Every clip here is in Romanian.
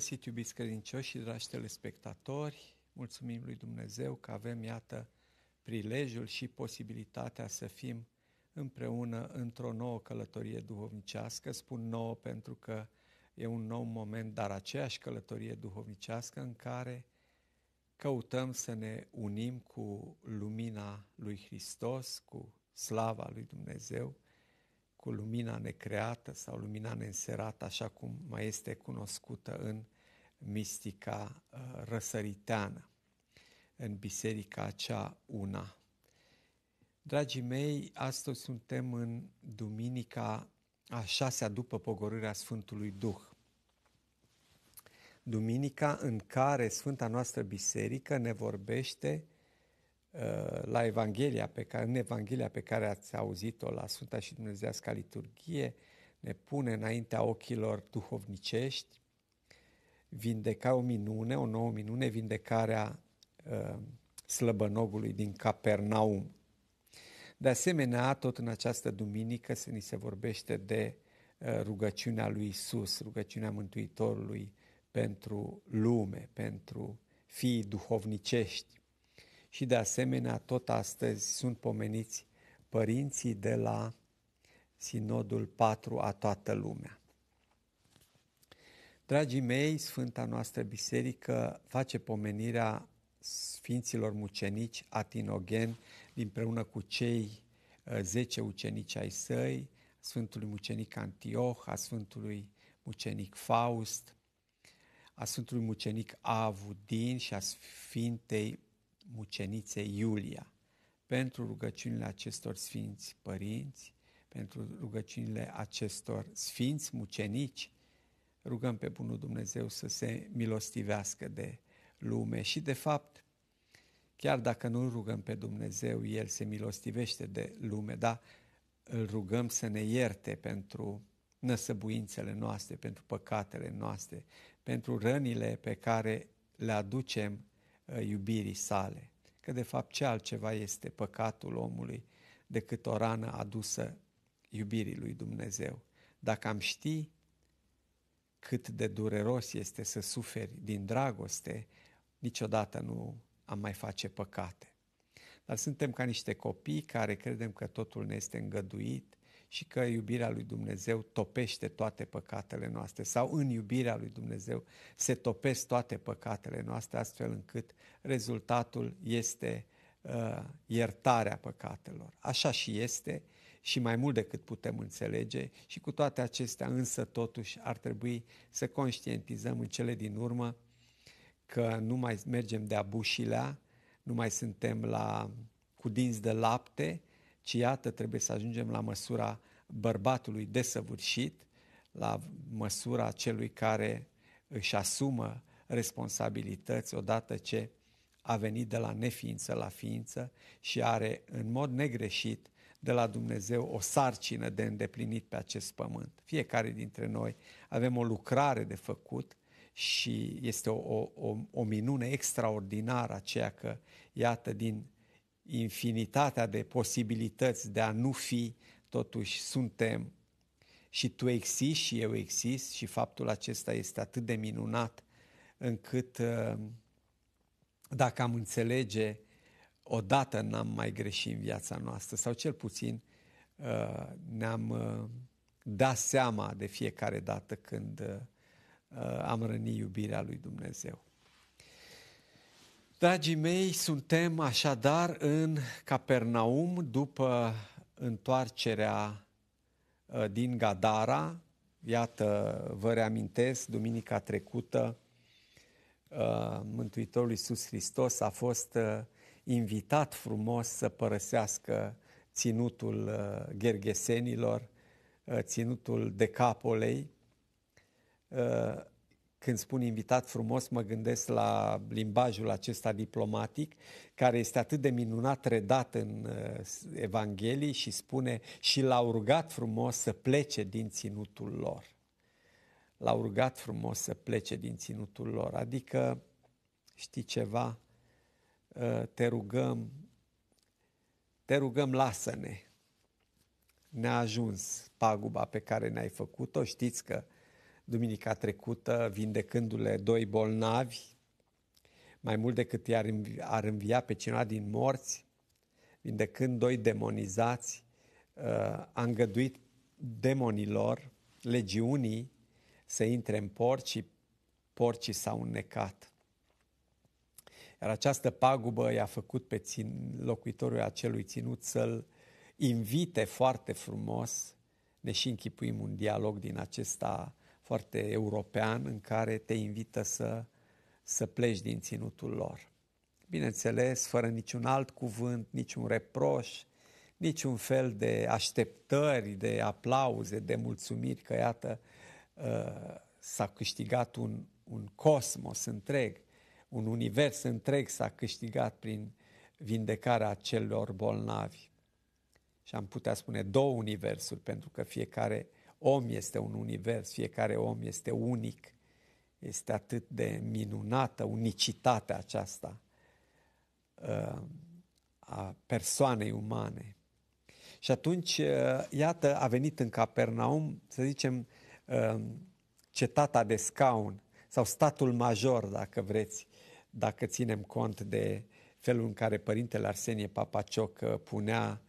găsit, iubiți credincioși și dragi telespectatori! Mulțumim lui Dumnezeu că avem, iată, prilejul și posibilitatea să fim împreună într-o nouă călătorie duhovnicească. Spun nouă pentru că e un nou moment, dar aceeași călătorie duhovnicească în care căutăm să ne unim cu lumina lui Hristos, cu slava lui Dumnezeu, cu lumina necreată sau lumina neînserată, așa cum mai este cunoscută în mistica uh, răsăriteană, în biserica acea una. Dragii mei, astăzi suntem în duminica a șasea după pogorârea Sfântului Duh. Duminica în care Sfânta noastră Biserică ne vorbește la Evanghelia pe care, în Evanghelia pe care ați auzit-o la Sfânta și Dumnezeasca Liturghie, ne pune înaintea ochilor duhovnicești vindeca o minune, o nouă minune, vindecarea uh, slăbănogului din Capernaum. De asemenea, tot în această duminică se ni se vorbește de uh, rugăciunea lui Isus, rugăciunea Mântuitorului pentru lume, pentru fii duhovnicești și de asemenea tot astăzi sunt pomeniți părinții de la Sinodul 4 a toată lumea. Dragii mei, Sfânta noastră Biserică face pomenirea Sfinților Mucenici Atinogen împreună cu cei 10 ă, ucenici ai săi, Sfântului Mucenic Antioh, a Sfântului Mucenic Faust, a Sfântului Mucenic Avudin și a Sfintei mucenițe Iulia, pentru rugăciunile acestor sfinți părinți, pentru rugăciunile acestor sfinți mucenici, rugăm pe Bunul Dumnezeu să se milostivească de lume și, de fapt, chiar dacă nu rugăm pe Dumnezeu, El se milostivește de lume, dar îl rugăm să ne ierte pentru năsăbuințele noastre, pentru păcatele noastre, pentru rănile pe care le aducem Uh, iubirii sale, că de fapt ce altceva este păcatul omului decât o rană adusă iubirii lui Dumnezeu. Dacă am ști cât de dureros este să suferi din dragoste, niciodată nu am mai face păcate. Dar suntem ca niște copii care credem că totul ne este îngăduit, și că iubirea lui Dumnezeu topește toate păcatele noastre sau în iubirea lui Dumnezeu se topesc toate păcatele noastre astfel încât rezultatul este uh, iertarea păcatelor. Așa și este și mai mult decât putem înțelege și cu toate acestea însă totuși ar trebui să conștientizăm în cele din urmă că nu mai mergem de abușilea, nu mai suntem la cu dinți de lapte, ci iată trebuie să ajungem la măsura bărbatului desăvârșit, la măsura celui care își asumă responsabilități odată ce a venit de la neființă la ființă și are în mod negreșit de la Dumnezeu o sarcină de îndeplinit pe acest pământ. Fiecare dintre noi avem o lucrare de făcut și este o, o, o minune extraordinară aceea că, iată, din infinitatea de posibilități de a nu fi, totuși suntem și tu existi și eu exist și faptul acesta este atât de minunat încât uh, dacă am înțelege odată n-am mai greșit în viața noastră sau cel puțin uh, ne-am uh, dat seama de fiecare dată când am rănit iubirea lui Dumnezeu. Dragii mei, suntem așadar în Capernaum după întoarcerea uh, din Gadara. Iată, vă reamintesc, duminica trecută, uh, Mântuitorul Iisus Hristos a fost uh, invitat frumos să părăsească ținutul ghergesenilor, ținutul decapolei, când spun invitat frumos, mă gândesc la limbajul acesta diplomatic, care este atât de minunat redat în uh, Evanghelie și spune și l-au rugat frumos să plece din ținutul lor. L-au rugat frumos să plece din ținutul lor. Adică, știi ceva, uh, te rugăm, te rugăm, lasă-ne. Ne-a ajuns paguba pe care ne-ai făcut-o, știți că duminica trecută, vindecându-le doi bolnavi, mai mult decât i-ar ar învia pe cineva din morți, vindecând doi demonizați, uh, a îngăduit demonilor, legiunii, să intre în porci porcii s-au înnecat. Iar această pagubă i-a făcut pe țin, locuitorul acelui ținut să-l invite foarte frumos, ne și închipuim un dialog din acesta foarte european în care te invită să, să pleci din ținutul lor. Bineînțeles, fără niciun alt cuvânt, niciun reproș, niciun fel de așteptări, de aplauze, de mulțumiri că, iată, ă, s-a câștigat un, un cosmos întreg, un univers întreg s-a câștigat prin vindecarea celor bolnavi. Și am putea spune două universuri, pentru că fiecare om este un univers, fiecare om este unic, este atât de minunată unicitatea aceasta uh, a persoanei umane. Și atunci, uh, iată, a venit în Capernaum, să zicem, uh, cetata de scaun sau statul major, dacă vreți, dacă ținem cont de felul în care părintele Arsenie Papacioc punea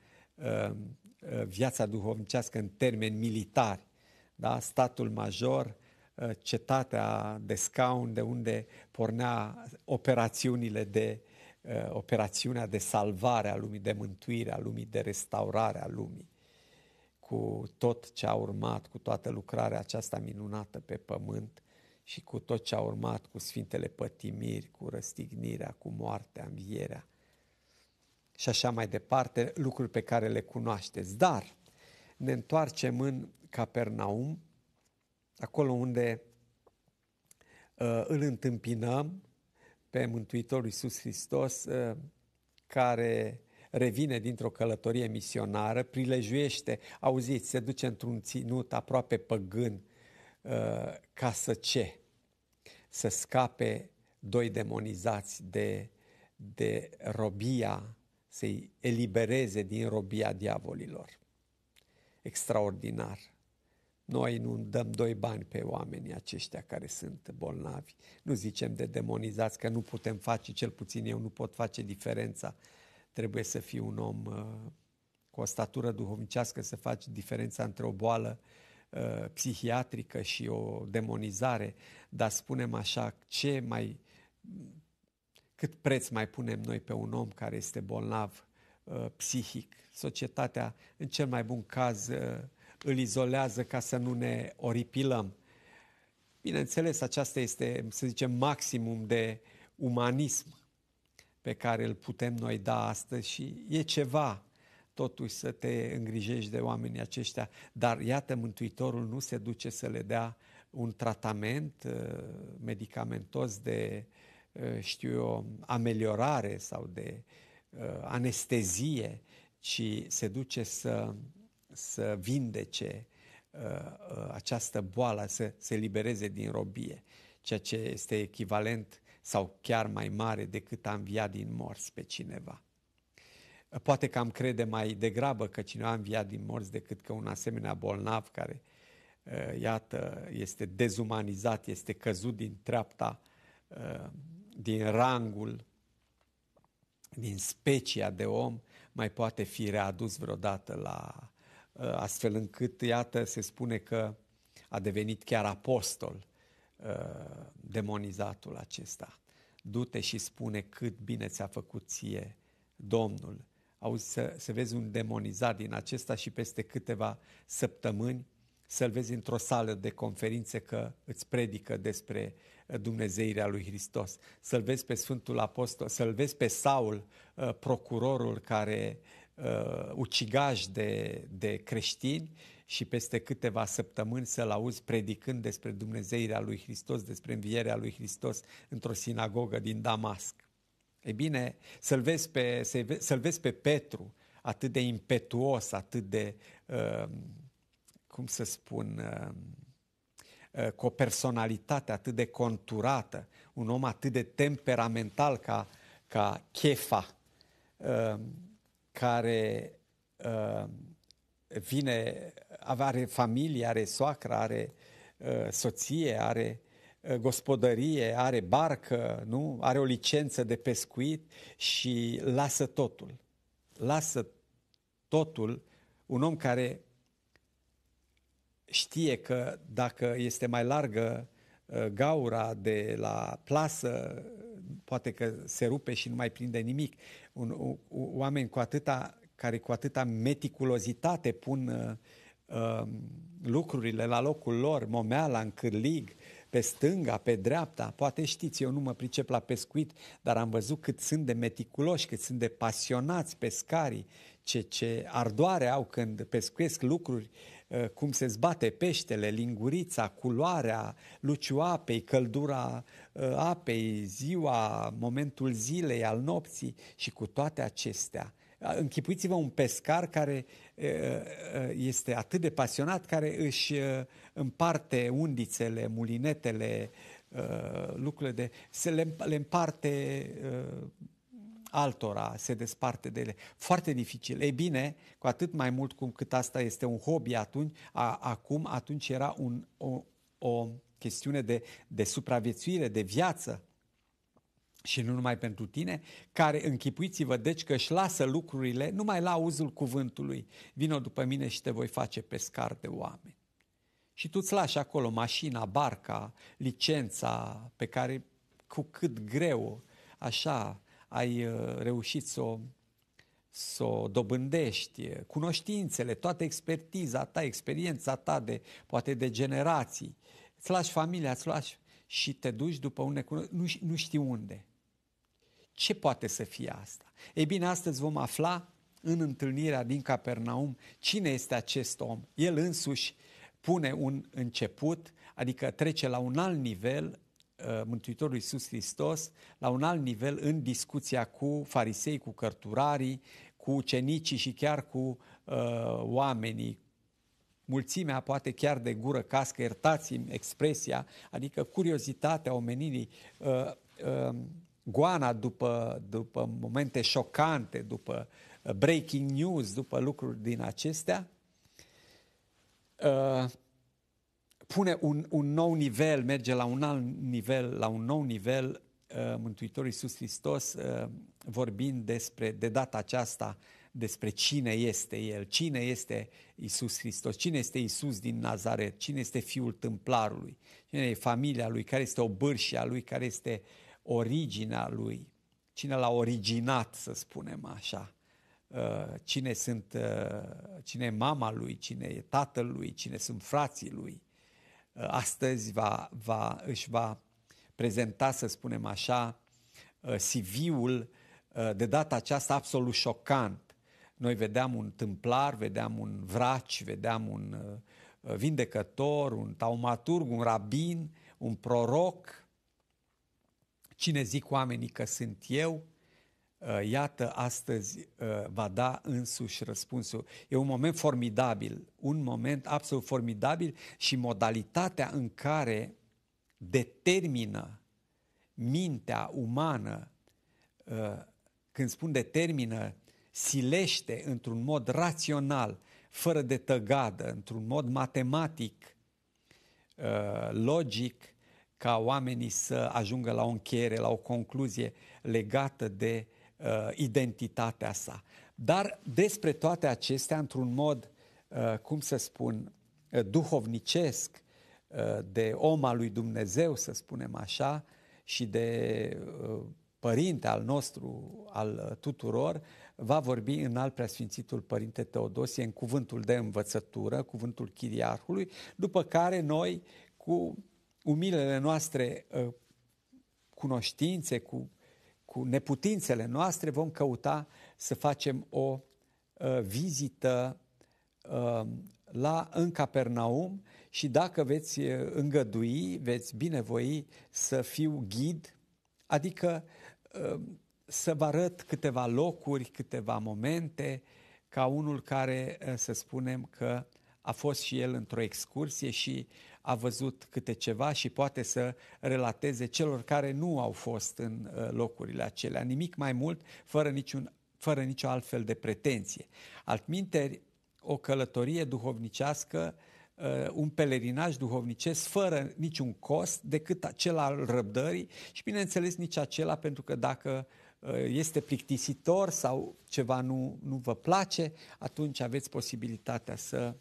Uh, viața duhovnicească în termeni militari. Da? Statul major, uh, cetatea de scaun de unde pornea operațiunile de, uh, operațiunea de salvare a lumii, de mântuire a lumii, de restaurare a lumii cu tot ce a urmat, cu toată lucrarea aceasta minunată pe pământ și cu tot ce a urmat, cu Sfintele Pătimiri, cu răstignirea, cu moartea, învierea și așa mai departe, lucruri pe care le cunoașteți. Dar ne întoarcem în Capernaum, acolo unde uh, îl întâmpinăm pe Mântuitorul Iisus Hristos, uh, care revine dintr-o călătorie misionară, prilejuiește, auziți, se duce într-un ținut aproape păgân, uh, ca să ce? Să scape doi demonizați de, de robia să-i elibereze din robia diavolilor. Extraordinar! Noi nu dăm doi bani pe oamenii aceștia care sunt bolnavi. Nu zicem de demonizați că nu putem face, cel puțin eu nu pot face diferența. Trebuie să fii un om uh, cu o statură duhovnicească să faci diferența între o boală uh, psihiatrică și o demonizare, dar spunem așa, ce mai cât preț mai punem noi pe un om care este bolnav uh, psihic. Societatea, în cel mai bun caz, uh, îl izolează ca să nu ne oripilăm. Bineînțeles, aceasta este, să zicem, maximum de umanism pe care îl putem noi da astăzi și e ceva totuși să te îngrijești de oamenii aceștia, dar iată, Mântuitorul nu se duce să le dea un tratament uh, medicamentos de uh, Eh, știu eu, ameliorare sau de eh, anestezie, ci se duce să, să vindece eh, această boală, să se libereze din robie, ceea ce este echivalent sau chiar mai mare decât a învia din morți pe cineva. Poate că am crede mai degrabă că cineva a înviat din morți decât că un asemenea bolnav care, iată, este dezumanizat, este căzut din treapta din rangul, din specia de om, mai poate fi readus vreodată la ă, astfel încât, iată, se spune că a devenit chiar apostol ă, demonizatul acesta. Du-te și spune cât bine ți-a făcut ție Domnul. Auzi, să, să vezi un demonizat din acesta și peste câteva săptămâni să-l vezi într-o sală de conferințe că îți predică despre Dumnezeirea lui Hristos, să-l vezi pe Sfântul Apostol, să-l vezi pe Saul, uh, procurorul care uh, ucigaș de, de creștini și peste câteva săptămâni să-l auzi predicând despre Dumnezeirea lui Hristos, despre învierea lui Hristos într-o sinagogă din Damasc. E bine, să-l vezi pe, să-l vezi pe Petru, atât de impetuos, atât de uh, cum să spun, uh, uh, cu o personalitate atât de conturată, un om atât de temperamental ca, ca Chefa, uh, care vine, are familie, are soacră, are soție, are gospodărie, are barcă, nu? Are o licență de pescuit și lasă totul. Lasă totul un om care știe că dacă este mai largă uh, gaura de la plasă, poate că se rupe și nu mai prinde nimic. Un, o, oameni cu atâta, care cu atâta meticulozitate pun uh, um, lucrurile la locul lor, momeala în cârlig, pe stânga, pe dreapta, poate știți, eu nu mă pricep la pescuit, dar am văzut cât sunt de meticuloși, cât sunt de pasionați pescarii, ce, ce ardoare au când pescuiesc lucruri uh, Eh, cum se zbate peștele, lingurița, culoarea, luciu apei, căldura eh, apei, ziua, momentul zilei, al nopții și cu toate acestea. Eh, închipuiți-vă un pescar care este atât de pasionat, care își împarte undițele, mulinetele, lucrurile de... se le, le împarte altora se desparte de ele. Foarte dificil. Ei bine, cu atât mai mult cum cât asta este un hobby atunci, a, acum, atunci era un, o, o chestiune de, de supraviețuire, de viață și nu numai pentru tine, care închipuiți-vă deci că își lasă lucrurile numai la uzul cuvântului. Vino după mine și te voi face pescar de oameni. Și tu îți lași acolo mașina, barca, licența pe care cu cât greu, așa, ai uh, reușit să o, să o dobândești, cunoștințele, toată expertiza ta, experiența ta de poate de generații, îți lași familia, îți lași și te duci după un necunoscut, nu, nu știi unde. Ce poate să fie asta? Ei bine, astăzi vom afla în întâlnirea din Capernaum cine este acest om. El însuși pune un început, adică trece la un alt nivel Uh, Mântuitorul Iisus Hristos la un alt nivel în discuția cu farisei, cu cărturarii, cu ucenicii și chiar cu uh, oamenii. Mulțimea poate chiar de gură cască, iertați-mi expresia, adică curiozitatea omenirii, uh, uh, goana după, după momente șocante, după uh, breaking news, după lucruri din acestea. Uh, pune un, un nou nivel, merge la un alt nivel, la un nou nivel, uh, Mântuitorul Iisus Hristos uh, vorbind despre, de data aceasta, despre cine este El, cine este Iisus Hristos, cine este Iisus din Nazaret, cine este fiul Templarului cine e familia Lui, care este obârșia Lui, care este originea Lui, cine l-a originat, să spunem așa, uh, cine, sunt, cine e mama Lui, cine e tatăl Lui, cine sunt frații Lui. Uh, astăzi va, va, își va prezenta, să spunem așa, uh, CV-ul uh, de data aceasta absolut șocant. Noi vedeam un tâmplar, vedeam un vraci, vedeam un vindecător, un taumaturg, un rabin, un proroc. Cine zic oamenii că sunt eu? Uh, iată, astăzi uh, va da însuși răspunsul. E un moment formidabil, un moment absolut formidabil și modalitatea în care determină mintea umană, uh, când spun determină, silește într-un mod rațional, fără de tăgadă, într-un mod matematic, logic, ca oamenii să ajungă la o încheiere, la o concluzie legată de uh, identitatea sa. Dar despre toate acestea, într-un mod, uh, cum să spun, uh, duhovnicesc, uh, de om al lui Dumnezeu, să spunem așa, și de uh, părinte al nostru, al uh, tuturor, va vorbi în al preasfințitul părinte Teodosie în cuvântul de învățătură, cuvântul chiriarhului, după care noi, cu umilele noastre uh, cunoștințe, cu cu neputințele noastre, vom căuta să facem o uh, vizită uh, la în Capernaum și dacă veți uh, îngădui, veți binevoi să fiu ghid, adică uh, să vă arăt câteva locuri, câteva momente, ca unul care, uh, să spunem că a fost și el într-o excursie și a văzut câte ceva și poate să relateze celor care nu au fost în uh, locurile acelea. Nimic mai mult, fără, niciun, fără nicio altfel de pretenție. Altminteri, o călătorie duhovnicească uh, un pelerinaj duhovnicesc fără niciun cost decât acel al răbdării și bineînțeles nici acela pentru că dacă uh, este plictisitor sau ceva nu, nu vă place, atunci aveți posibilitatea să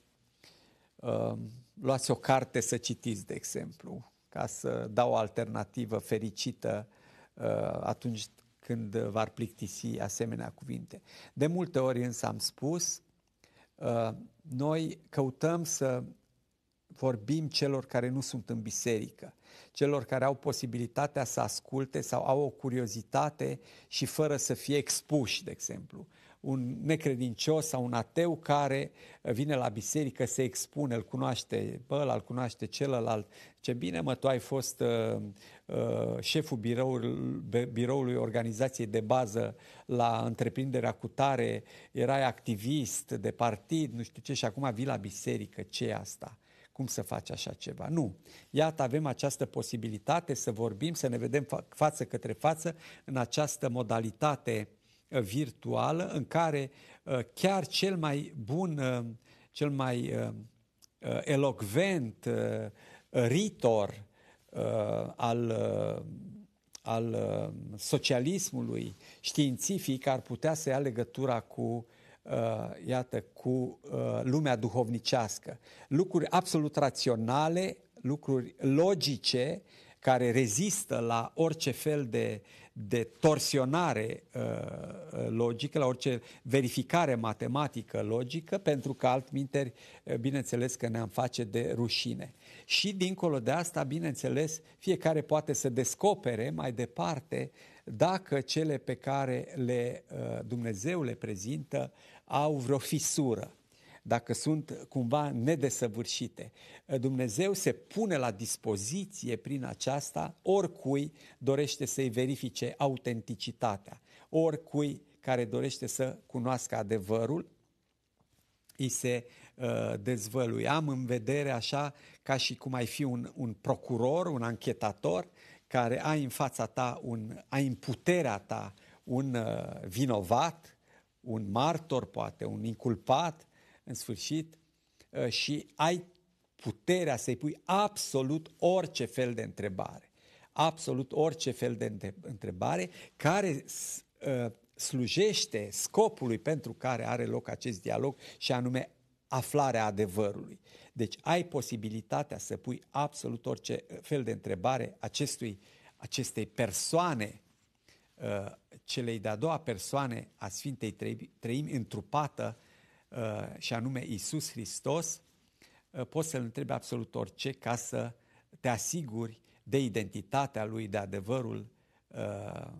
uh, luați o carte să citiți, de exemplu, ca să dau o alternativă fericită uh, atunci când v-ar plictisi asemenea cuvinte. De multe ori însă am spus, uh, noi căutăm să vorbim celor care nu sunt în biserică, celor care au posibilitatea să asculte sau au o curiozitate și fără să fie expuși, de exemplu un necredincios sau un ateu care uh, vine la biserică, se expune, îl cunoaște pe ăla, îl cunoaște celălalt. Ce bine, mă, tu ai fost uh, uh, șeful biroul, biroului organizației de bază la întreprinderea cu tare, erai activist de partid, nu știu ce, și acum vii la biserică, ce e asta? cum să faci așa ceva. Nu. Iată, avem această posibilitate să vorbim, să ne vedem fa- față către față în această modalitate Uh, virtuală în care uh, chiar cel mai bun, uh, cel mai elocvent ritor al, al socialismului științific ar putea să ia legătura cu iată, cu lumea duhovnicească. Lucruri absolut raționale, lucruri logice, care rezistă la orice fel de de torsionare uh, uh, logică, la orice verificare matematică logică, pentru că altminteri, uh, bineînțeles că ne-am face de rușine. Și dincolo de asta, bineînțeles, fiecare poate să descopere mai departe dacă cele pe care le uh, Dumnezeu le prezintă au vreo fisură dacă sunt cumva nedesăvârșite. Dumnezeu se pune la dispoziție prin aceasta oricui dorește să-i verifice autenticitatea, oricui care dorește să cunoască adevărul, îi se uh, dezvăluie. Am în vedere așa ca și cum ai fi un, un procuror, un anchetator, care ai în fața ta, un, ai în puterea ta un uh, vinovat, un martor poate, un inculpat în sfârșit uh, și ai puterea să-i pui absolut orice fel de întrebare. Absolut orice fel de întrebare care uh, slujește scopului pentru care are loc acest dialog și anume aflarea adevărului. Deci ai posibilitatea să pui absolut orice uh, fel de întrebare acestui, acestei persoane, celei de-a doua persoane a Sfintei Treimi întrupată, Uh, și anume Isus Hristos, uh, poți să-L întrebi absolut orice ca să te asiguri de identitatea Lui, de adevărul uh,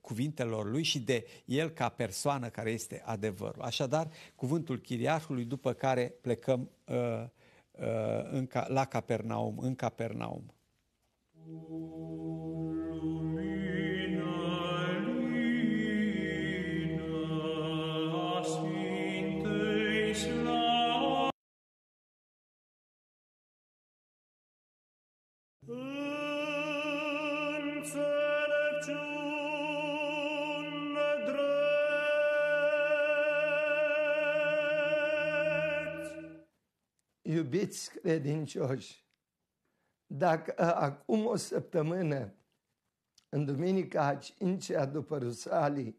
cuvintelor Lui și de El ca persoană care este adevărul. Așadar, cuvântul chiriașului după care plecăm la Capernaum, în Capernaum. Thank you. Iubiți credincioși, dacă acum o săptămână, în duminica cincea după Rusalii,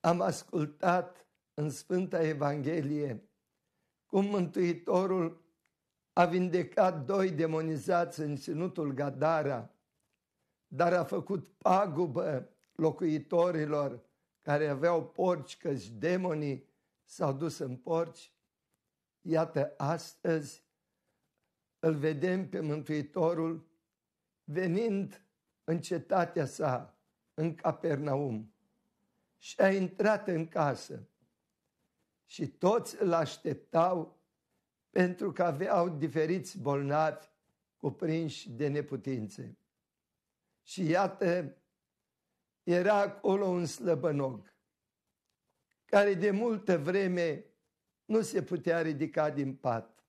am ascultat în Sfânta Evanghelie cum Mântuitorul a vindecat doi demonizați în Ținutul Gadara, dar a făcut pagubă locuitorilor care aveau porci, căci demonii s-au dus în porci. Iată, astăzi îl vedem pe Mântuitorul venind în cetatea sa, în Capernaum, și a intrat în casă. Și toți îl așteptau pentru că aveau diferiți bolnavi cuprinși de neputințe. Și iată, era acolo un slăbănog care de multă vreme nu se putea ridica din pat.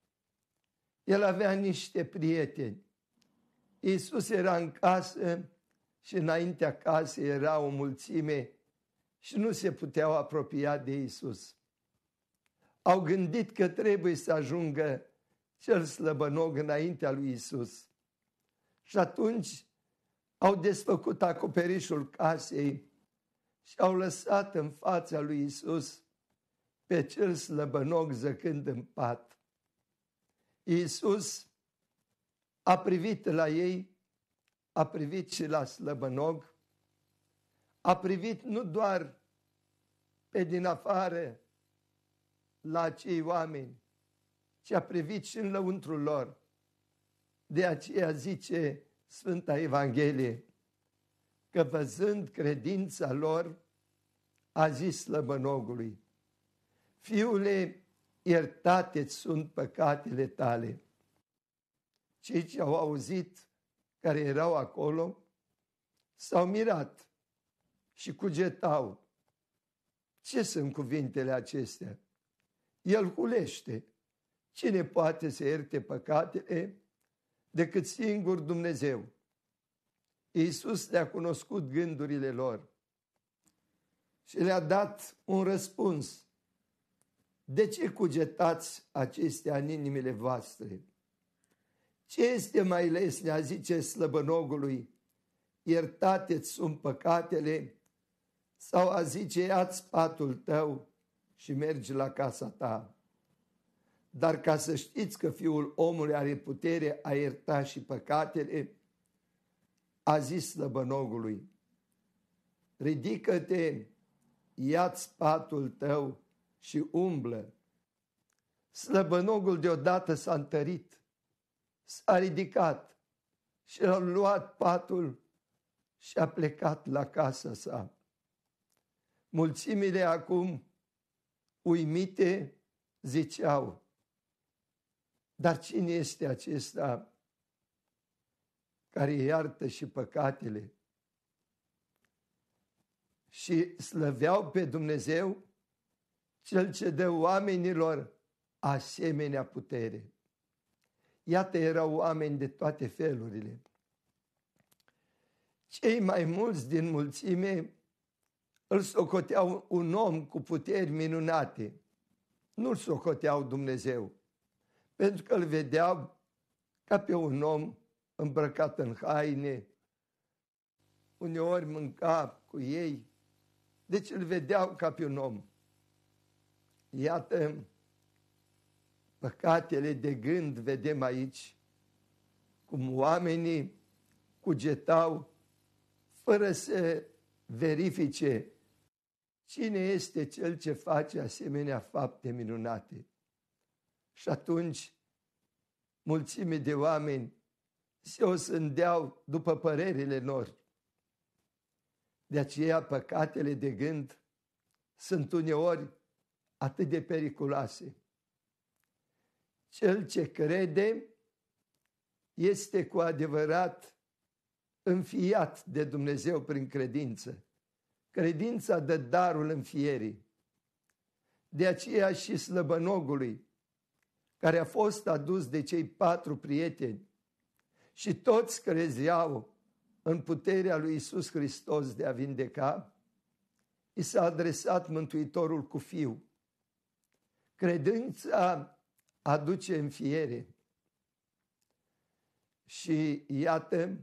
El avea niște prieteni. Iisus era în casă și înaintea casei era o mulțime și nu se puteau apropia de Iisus. Au gândit că trebuie să ajungă cel slăbănog înaintea lui Iisus. Și atunci au desfăcut acoperișul casei și au lăsat în fața lui Iisus pe cel slăbănoc zăcând în pat. Iisus a privit la ei, a privit și la slăbănog, a privit nu doar pe din afară la cei oameni, ci a privit și în lăuntrul lor. De aceea zice Sfânta Evanghelie că văzând credința lor, a zis slăbănogului, Fiule, iertate sunt păcatele tale. Cei ce au auzit, care erau acolo, s-au mirat și cugetau. Ce sunt cuvintele acestea? El hulește. Cine poate să ierte păcatele decât singur Dumnezeu? Iisus le-a cunoscut gândurile lor și le-a dat un răspuns de ce cugetați acestea în inimile voastre? Ce este mai ne a zice slăbănogului, iertate-ți sunt păcatele, sau a zice, ia-ți patul tău și mergi la casa ta. Dar ca să știți că fiul omului are putere a ierta și păcatele, a zis slăbănogului, ridică-te, ia-ți patul tău și umblă. Slăbănogul deodată s-a întărit, s-a ridicat și l-a luat patul și a plecat la casa sa. Mulțimile acum, uimite, ziceau, dar cine este acesta care iartă și păcatele? Și slăveau pe Dumnezeu cel ce dă oamenilor asemenea putere. Iată, erau oameni de toate felurile. Cei mai mulți din mulțime îl socoteau un om cu puteri minunate. Nu-l socoteau Dumnezeu, pentru că îl vedeau ca pe un om îmbrăcat în haine, uneori mânca cu ei, deci îl vedeau ca pe un om. Iată, păcatele de gând vedem aici, cum oamenii cugetau fără să verifice cine este cel ce face asemenea fapte minunate. Și atunci, mulțime de oameni se osândeau după părerile lor. De aceea, păcatele de gând sunt uneori atât de periculoase. Cel ce crede este cu adevărat înfiat de Dumnezeu prin credință. Credința dă darul înfierii. De aceea și slăbănogului, care a fost adus de cei patru prieteni și toți crezeau în puterea lui Isus Hristos de a vindeca, i s-a adresat Mântuitorul cu fiu. Credința aduce fiere. Și iată,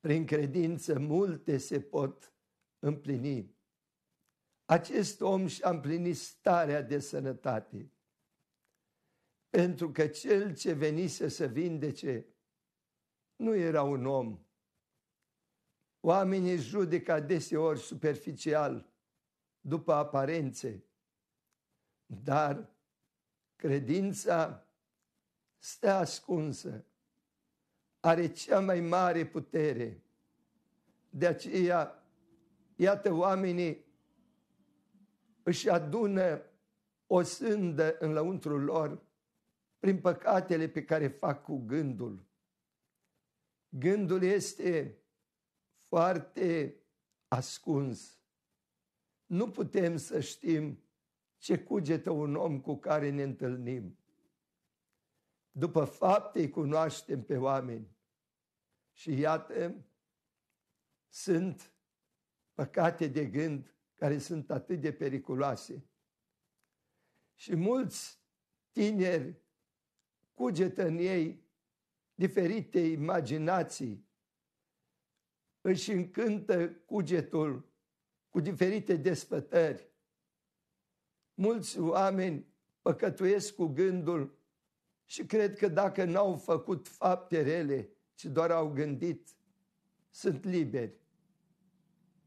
prin credință multe se pot împlini. Acest om și-a împlinit starea de sănătate, pentru că cel ce venise să vindece nu era un om. Oamenii judecă deseori superficial, după aparențe, dar credința stă ascunsă, are cea mai mare putere. De aceea, iată, oamenii își adună o sândă în lăuntrul lor prin păcatele pe care fac cu gândul. Gândul este foarte ascuns. Nu putem să știm ce cugetă un om cu care ne întâlnim. După fapte îi cunoaștem pe oameni. Și iată, sunt păcate de gând care sunt atât de periculoase. Și mulți tineri cugetă în ei diferite imaginații, își încântă cugetul cu diferite desfătări Mulți oameni păcătuiesc cu gândul și cred că dacă n-au făcut fapte rele, ci doar au gândit, sunt liberi.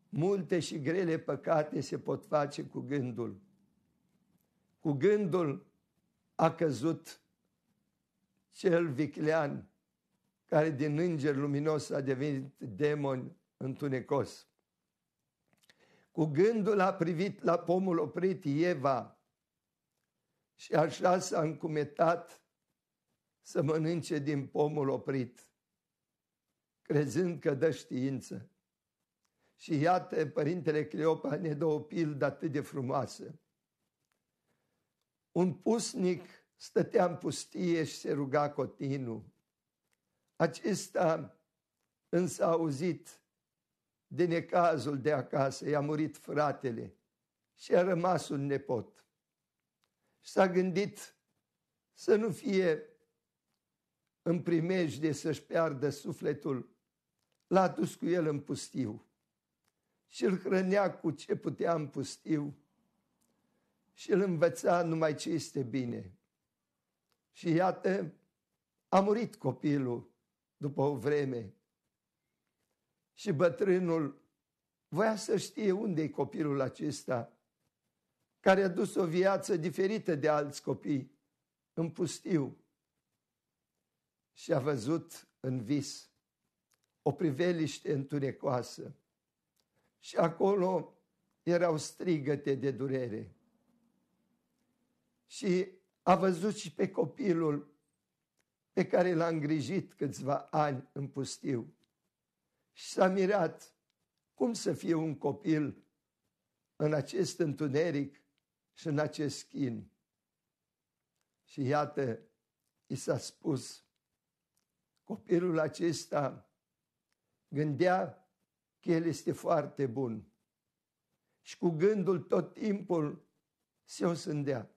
Multe și grele păcate se pot face cu gândul. Cu gândul a căzut cel viclean care din înger luminos a devenit demon întunecos. Cu gândul a privit la pomul oprit Ieva și așa s-a încumetat să mănânce din pomul oprit, crezând că dă știință. Și iată, Părintele Cleopa ne dă o pildă atât de frumoasă. Un pusnic stătea în pustie și se ruga cotinu. Acesta însă a auzit de necazul de acasă, i-a murit fratele și a rămas un nepot. Și s-a gândit să nu fie în primejde să-și piardă sufletul, l-a dus cu el în pustiu și îl hrănea cu ce putea în pustiu și îl învăța numai ce este bine. Și iată, a murit copilul după o vreme și bătrânul voia să știe unde e copilul acesta care a dus o viață diferită de alți copii în pustiu și a văzut în vis o priveliște întunecoasă și acolo erau strigăte de durere. Și a văzut și pe copilul pe care l-a îngrijit câțiva ani în pustiu și s-a mirat cum să fie un copil în acest întuneric și în acest schin. Și iată, i s-a spus, copilul acesta gândea că el este foarte bun și cu gândul tot timpul se osândea.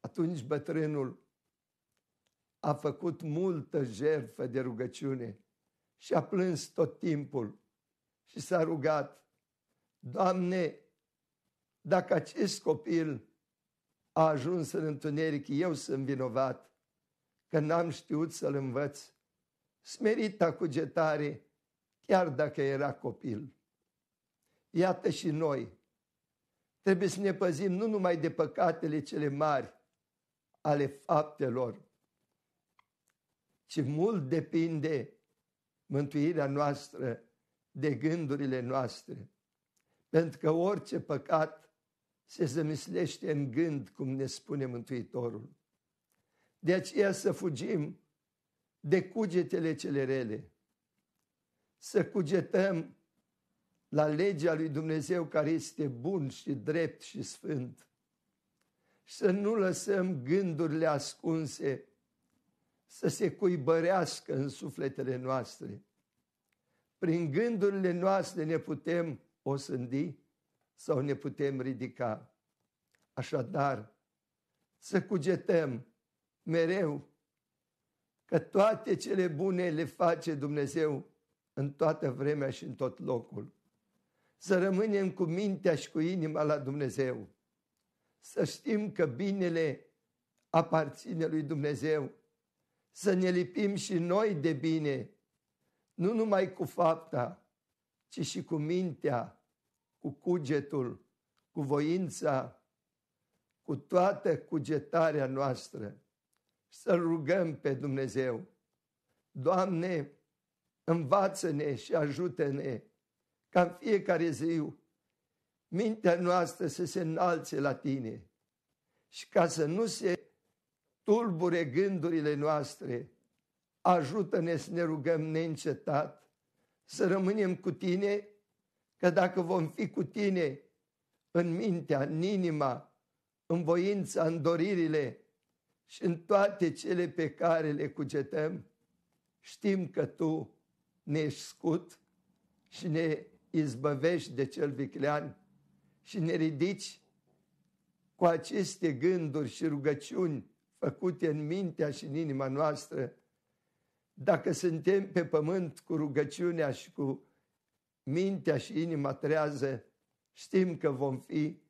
Atunci bătrânul a făcut multă jertfă de rugăciune și a plâns tot timpul și s-a rugat, Doamne, dacă acest copil a ajuns în întuneric, eu sunt vinovat, că n-am știut să-l învăț. Smerita cugetare, chiar dacă era copil. Iată și noi, trebuie să ne păzim nu numai de păcatele cele mari ale faptelor, ci mult depinde mântuirea noastră de gândurile noastre. Pentru că orice păcat se zămislește în gând, cum ne spune Mântuitorul. De aceea să fugim de cugetele cele rele, să cugetăm la legea lui Dumnezeu care este bun și drept și sfânt, să nu lăsăm gândurile ascunse să se cuibărească în sufletele noastre. Prin gândurile noastre ne putem osândi sau ne putem ridica. Așadar, să cugetăm mereu că toate cele bune le face Dumnezeu în toată vremea și în tot locul. Să rămânem cu mintea și cu inima la Dumnezeu. Să știm că binele aparține lui Dumnezeu să ne lipim și noi de bine, nu numai cu fapta, ci și cu mintea, cu cugetul, cu voința, cu toată cugetarea noastră. Să-L rugăm pe Dumnezeu. Doamne, învață-ne și ajută-ne ca în fiecare zi mintea noastră să se înalțe la Tine și ca să nu se tulbure gândurile noastre, ajută-ne să ne rugăm neîncetat, să rămânem cu tine, că dacă vom fi cu tine în mintea, în inima, în voința, în doririle și în toate cele pe care le cugetăm, știm că tu ne ești scut și ne izbăvești de cel viclean și ne ridici cu aceste gânduri și rugăciuni făcute în mintea și în inima noastră, dacă suntem pe pământ cu rugăciunea și cu mintea și inima trează, știm că vom fi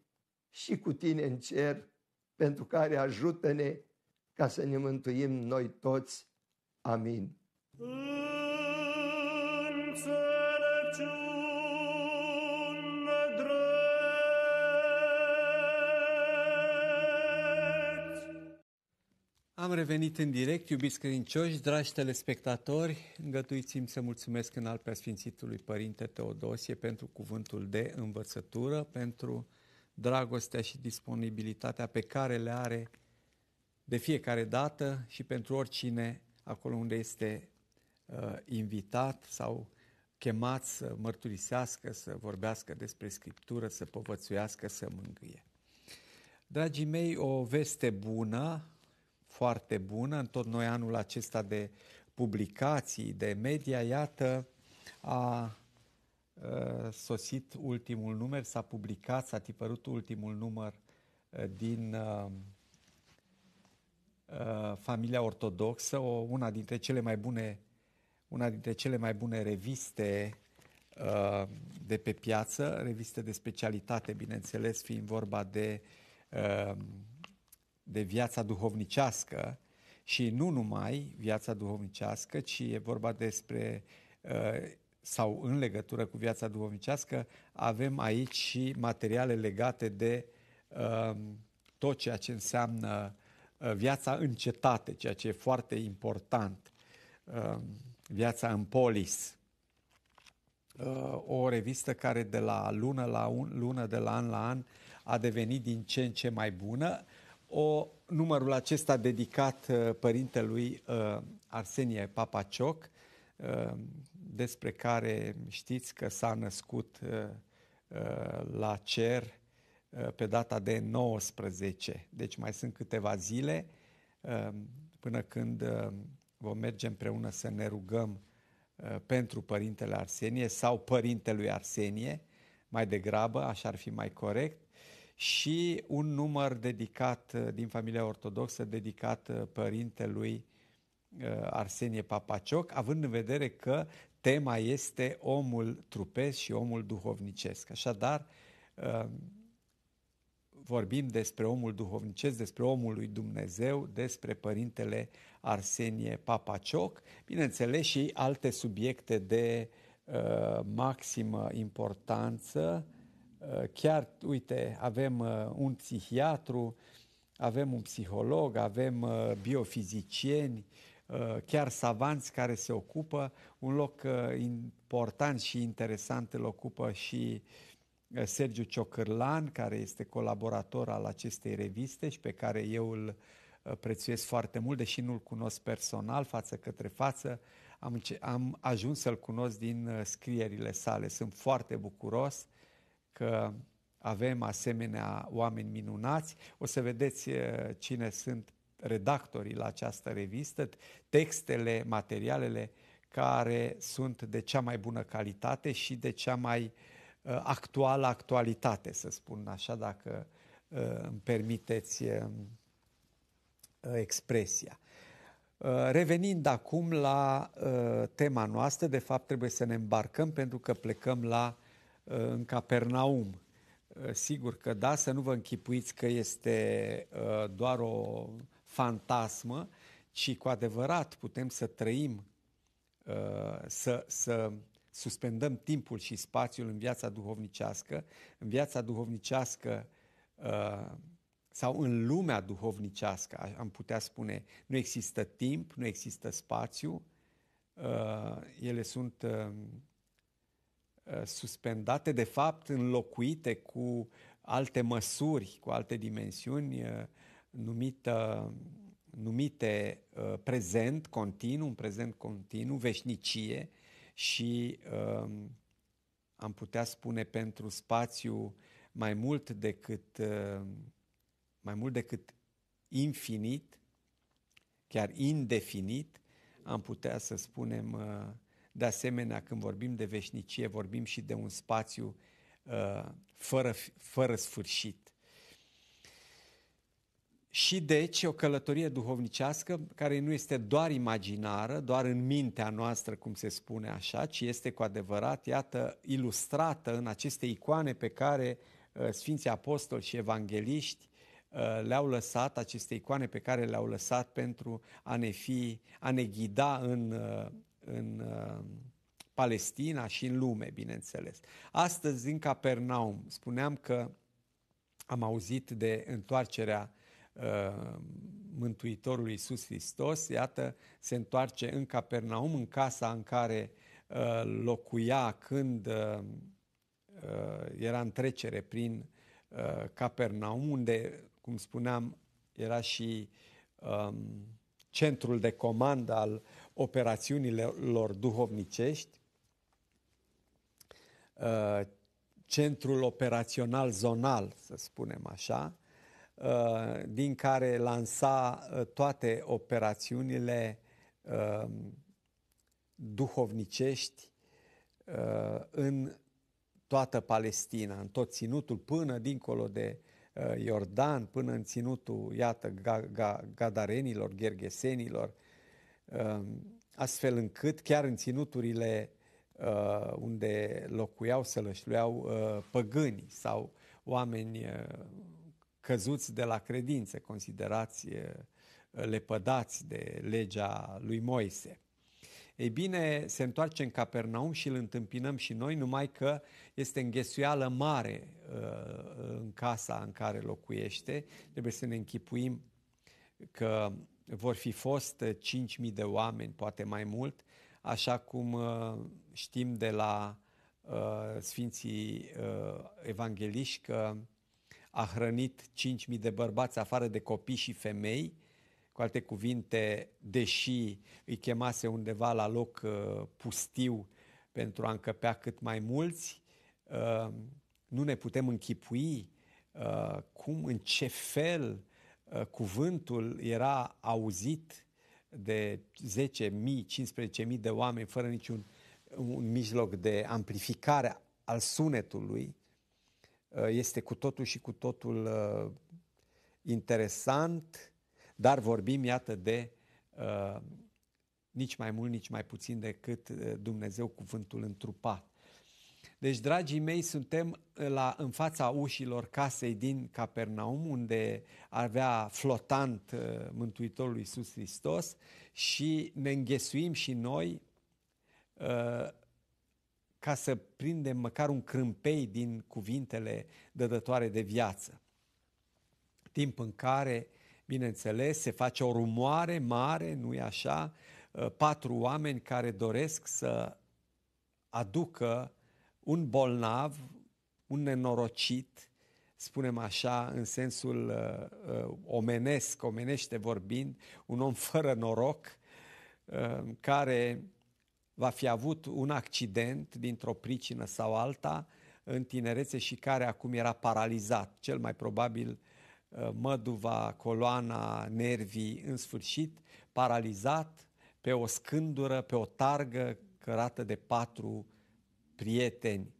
și cu tine în cer, pentru care ajută-ne ca să ne mântuim noi toți. Amin. Înțelepciune. Am revenit în direct, iubiți credincioși, dragi telespectatori, îngătuiți-mi să mulțumesc în al Sfințitului Părinte Teodosie pentru cuvântul de învățătură, pentru dragostea și disponibilitatea pe care le are de fiecare dată și pentru oricine acolo unde este uh, invitat sau chemat să mărturisească, să vorbească despre Scriptură, să povățuiască, să mângâie. Dragii mei, o veste bună foarte bună, în tot noi anul acesta de publicații, de media, iată, a sosit ultimul număr, s-a publicat, s-a tipărut ultimul număr din familia ortodoxă, o, una dintre cele mai bune una dintre cele mai bune reviste de pe piață, reviste de specialitate, bineînțeles, fiind vorba de de viața duhovnicească și nu numai viața duhovnicească, ci e vorba despre uh, sau în legătură cu viața duhovnicească, avem aici și materiale legate de um, tot ceea ce înseamnă uh, viața în cetate, ceea ce e foarte important, um, viața în polis. Uh, o revistă care de la lună la un, lună, de la an la an, a devenit din ce în ce mai bună, o, numărul acesta dedicat uh, părintelui uh, Arsenie Papacioc, uh, despre care știți că s-a născut la cer pe data de 19. Deci mai sunt câteva zile până când vom merge împreună să ne rugăm pentru Părintele Arsenie sau Părintelui Arsenie, mai degrabă, așa ar fi mai corect, și un număr dedicat uh, din familia ortodoxă, dedicat uh, părintelui uh, Arsenie Papacioc, având în vedere că tema este omul trupesc și omul duhovnicesc. Așadar, vorbim despre omul duhovnicesc, despre omul lui Dumnezeu, despre Părintele Arsenie Papacioc, bineînțeles și alte subiecte de uh, maximă importanță uh, Eh, chiar, uite, avem eh, un psihiatru, avem un psiholog, avem eh, biofizicieni, chiar savanți care se ocupă. Un loc important și interesant îl ocupă și Sergiu Ciocârlan, care este colaborator al acestei reviste și pe care eu îl prețuiesc foarte mult, deși nu-l cunosc personal, față către față, am, am ajuns să-l cunosc din scrierile sale. Sunt foarte bucuros că avem asemenea oameni minunați. O să vedeți eh, cine sunt redactorii la această revistă, textele, materialele care sunt de cea mai bună calitate și de cea mai eh, actuală actualitate, să spun așa, dacă eh, îmi permiteți expresia. Revenind acum la tema noastră, de fapt trebuie să ne îmbarcăm pentru că plecăm la în Capernaum. Uh, sigur că da, să nu vă închipuiți că este uh, doar o fantasmă, ci cu adevărat putem să trăim, uh, să, să suspendăm timpul și spațiul în viața duhovnicească, în viața duhovnicească sau în lumea duhovnicească, am putea spune, nu există timp, nu există spațiu, ele sunt Uh, suspendate, de fapt înlocuite cu alte măsuri, cu alte dimensiuni uh, numită, numite uh, prezent continuu, un prezent continuu, veșnicie și am putea spune pentru spațiu mai mult decât mai mult decât infinit, chiar indefinit, am putea să spunem de asemenea, când vorbim de veșnicie, vorbim și de un spațiu uh, fără, fără sfârșit. Și deci o călătorie duhovnicească care nu este doar imaginară, doar în mintea noastră, cum se spune așa, ci este cu adevărat, iată, ilustrată în aceste icoane pe care uh, Sfinții Apostoli și Evangeliști uh, le-au lăsat, aceste icoane pe care le-au lăsat pentru a ne, fi, a ne ghida în uh, în uh, Palestina și în lume, bineînțeles. Astăzi, în Capernaum, spuneam că am auzit de întoarcerea uh, Mântuitorului Iisus Hristos, iată, se întoarce în Capernaum, în casa în care uh, locuia când era în trecere prin Capernaum, unde, cum spuneam, era și um, centrul de comandă al operațiunile lor duhovnicești, uh, centrul operațional zonal, să spunem așa, uh, din care lansa uh, toate operațiunile duhovnicești în toată Palestina, în tot ținutul, până dincolo de Iordan, până în ținutul, iată, Gadarenilor, Ghergesenilor, Um, astfel încât chiar în ținuturile uh, unde locuiau, sălășluiau uh, păgâni sau oameni uh, căzuți de la credință, considerați lepădați de legea lui Moise. Ei bine, se întoarce în Capernaum și îl întâmpinăm și noi, numai că este înghesuială mare în casa în care locuiește. Trebuie să ne închipuim că vor fi fost 5.000 eh, de oameni, poate mai mult, așa cum eh, știm de la eh, Sfinții Evangeliști că a hrănit 5.000 de bărbați afară de copii și femei, cu alte cuvinte, deși îi chemase undeva la loc pustiu pentru a încăpea cât mai mulți, nu ne putem închipui cum, în ce fel Uh, cuvântul era auzit de 10.000, 15.000 de oameni fără niciun un mijloc de amplificare al sunetului, uh, este cu totul și cu totul uh, interesant, dar vorbim, iată, de nici mai mult, nici mai puțin decât Dumnezeu cuvântul întrupat. Deci, dragii mei, suntem eh, la, în fața ușilor casei din Capernaum, unde avea flotant eh, Mântuitorul Iisus Hristos și ne înghesuim și noi eh, ca să prindem măcar un crâmpei din cuvintele dădătoare de viață. Timp în care, bineînțeles, se face o rumoare mare, nu-i așa, patru oameni care doresc să aducă un bolnav, un nenorocit, spunem așa, în sensul uh, uh omenesc, omenește vorbind, un om fără noroc, uh, care va fi avut un accident dintr-o pricină sau alta în tinerețe și care acum era paralizat, cel mai probabil uh, măduva, coloana, nervii, în sfârșit, paralizat pe o scândură, pe o targă cărată de patru prieteni.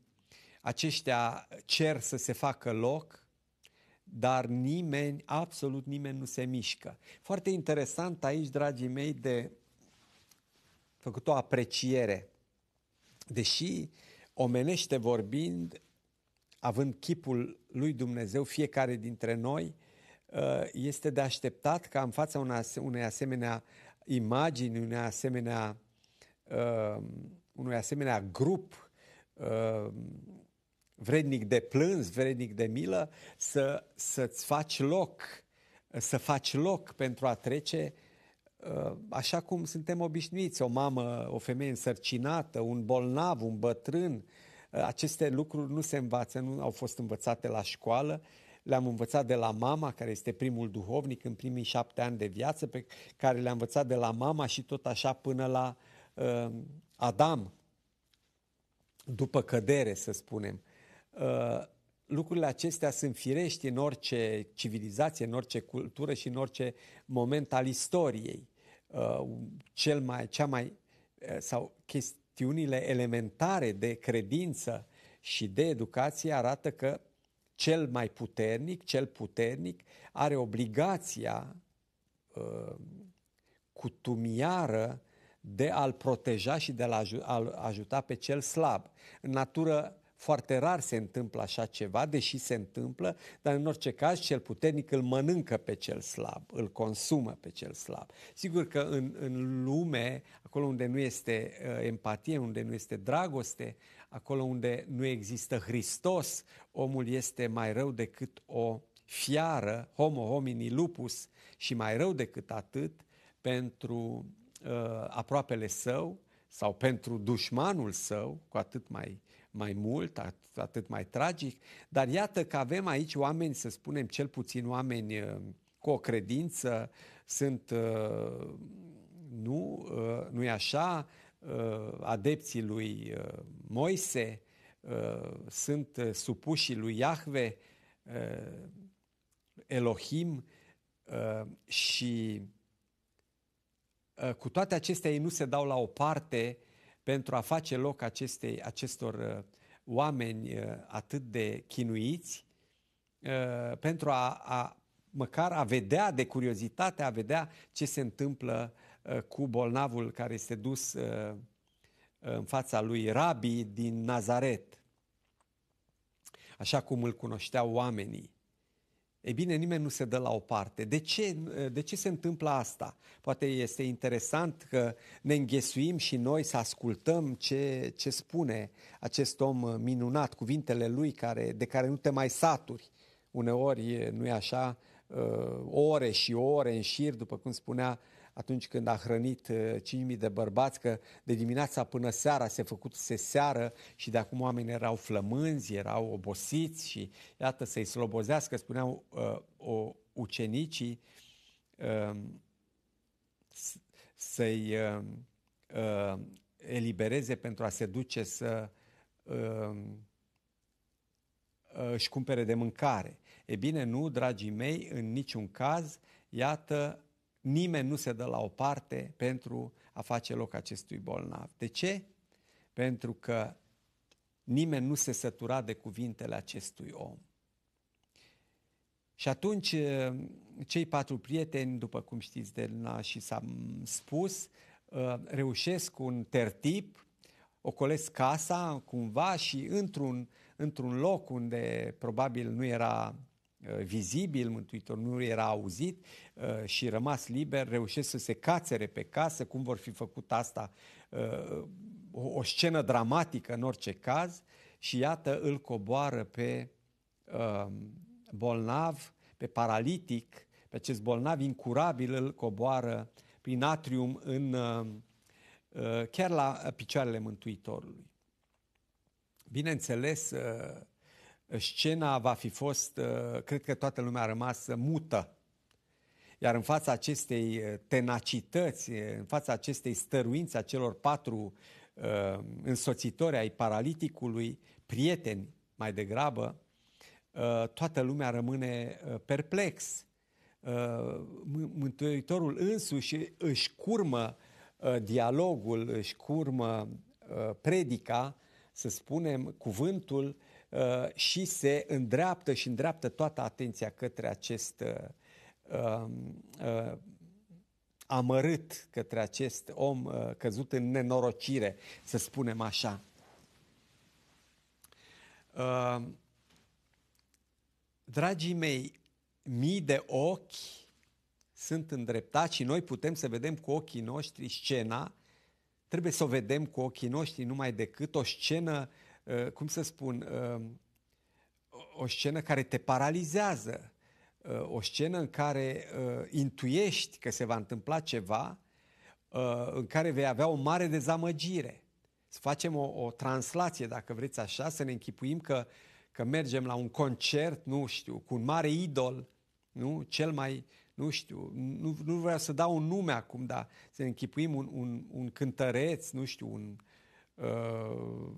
Aceștia cer să se facă loc, dar nimeni, absolut nimeni nu se mișcă. Foarte interesant aici, dragii mei, de făcut o apreciere. Deși, omenește vorbind, având chipul lui Dumnezeu, fiecare dintre noi, ă, este de așteptat ca în fața unei asemenea imagini, unei asemenea, ă, unui asemenea grup Uh, vrednic de plâns, vrednic de milă, să, să-ți faci loc, să faci loc pentru a trece uh, așa cum suntem obișnuiți, o mamă, o femeie însărcinată, un bolnav, un bătrân, uh, aceste lucruri nu se învață, nu au fost învățate la școală, le-am învățat de la mama, care este primul duhovnic în primii șapte ani de viață, pe care le-am învățat de la mama și tot așa până la uh, Adam, după cădere, să spunem. Uh, lucrurile acestea sunt firești în orice civilizație, în orice cultură și în orice moment al istoriei. Uh, cel mai, cea mai, uh, sau chestiunile elementare de credință și de educație arată că cel mai puternic, cel puternic are obligația cutumiară de a-l proteja și de a-l ajuta pe cel slab. În natură foarte rar se întâmplă așa ceva, deși se întâmplă, dar în orice caz cel puternic îl mănâncă pe cel slab, îl consumă pe cel slab. Sigur că în, în lume, acolo unde nu este uh, empatie, unde nu este dragoste, acolo unde nu există Hristos, omul este mai rău decât o fiară, homo homini lupus, și mai rău decât atât, pentru Uh, aproapele său sau pentru dușmanul său, cu atât mai, mai mult, atât, atât mai tragic, dar iată că avem aici oameni, să spunem, cel puțin oameni uh, cu o credință, sunt, uh, nu, nu-i așa, adepții lui Moise, sunt supușii lui Iahve, Elohim și Uh, cu toate acestea, ei nu se dau la o parte pentru a face loc acestei, acestor uh, oameni uh, atât de chinuiți, pentru a, a măcar a vedea de curiozitate, a vedea ce se întâmplă cu bolnavul care este dus în fața lui Rabi din Nazaret, așa cum îl cunoșteau oamenii. Ei bine, nimeni nu se dă la o parte. De ce, de ce se întâmplă asta? Poate este interesant că ne înghesuim și noi să ascultăm ce, ce spune acest om minunat, cuvintele lui care, de care nu te mai saturi. Uneori, nu e așa, ă, ore și ore în șir, după cum spunea atunci când a hrănit 5.000 uh, de bărbați, că de dimineața până seara se făcut se seară și de acum oamenii erau flămânzi, erau obosiți și iată să-i slobozească, spuneau uh, o, ucenicii uh, să-i uh, uh, elibereze pentru a se duce să um, uh, își cumpere de mâncare. E bine, nu, dragii mei, în niciun caz, iată, Nimeni nu se dă la o parte pentru a face loc acestui bolnav. De ce? Pentru că nimeni nu se sătura de cuvintele acestui om. Și atunci eh, cei patru prieteni, după cum știți de la și s-a spus, eh, reușesc un tertip, ocolesc casa cumva și într-un, într-un loc unde probabil nu era Uh, vizibil, Mântuitor nu era auzit uh, și rămas liber, reușesc să se cațere pe casă, cum vor fi făcut asta, uh, o scenă dramatică în orice caz, și iată îl coboară pe bolnav, pe paralitic, pe acest bolnav incurabil îl coboară prin atrium în, chiar la picioarele Mântuitorului. Bineînțeles, Scena va fi fost, uh, cred că toată lumea a rămas mută. Iar în fața acestei uh, tenacități, uh, în fața acestei stăruințe a celor patru însoțitori ai paraliticului, prieteni mai degrabă, toată lumea rămâne perplex. Mântuitorul însuși își curmă dialogul, își curmă predica, să spunem, cuvântul Uh, și se îndreaptă și îndreaptă toată atenția către acest uh, um, uh, amărât, către acest om căzut în nenorocire, să spunem așa. Dragii mei, mii de ochi sunt îndreptați și noi putem să vedem cu ochii noștri scena, trebuie să o vedem cu ochii noștri numai decât o scenă uh, Uh, cum să spun, um, o scenă care te paralizează, uh, o scenă în care uh, intuiești că se va întâmpla ceva, în care vei avea o mare dezamăgire. Să facem o, o translație, dacă vreți așa, să ne închipuim că, că mergem la un concert, nu știu, cu un mare idol, nu? Cel mai, nu știu, nu, nu vreau să dau un nume acum, dar să ne închipuim un, un, un cântăreț, nu știu, un uh, Uh,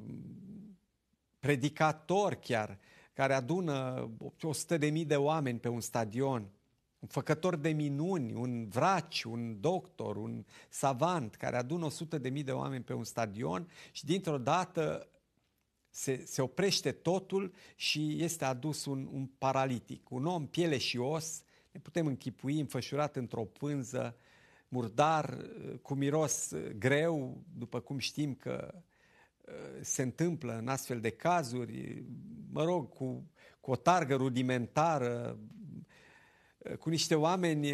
predicator chiar, care adună 100.000 de de oameni pe un stadion, un făcător de minuni, un vraci, un doctor, un savant care adună 100.000 de de oameni pe un stadion și dintr-o dată se, se oprește totul și este adus un, un paralitic, un om piele și os, ne putem închipui înfășurat într-o pânză murdar, cu miros uh, greu, după cum știm că uh, se întâmplă în astfel de cazuri, mă rog, cu, cu o targă rudimentară, uh, cu niște oameni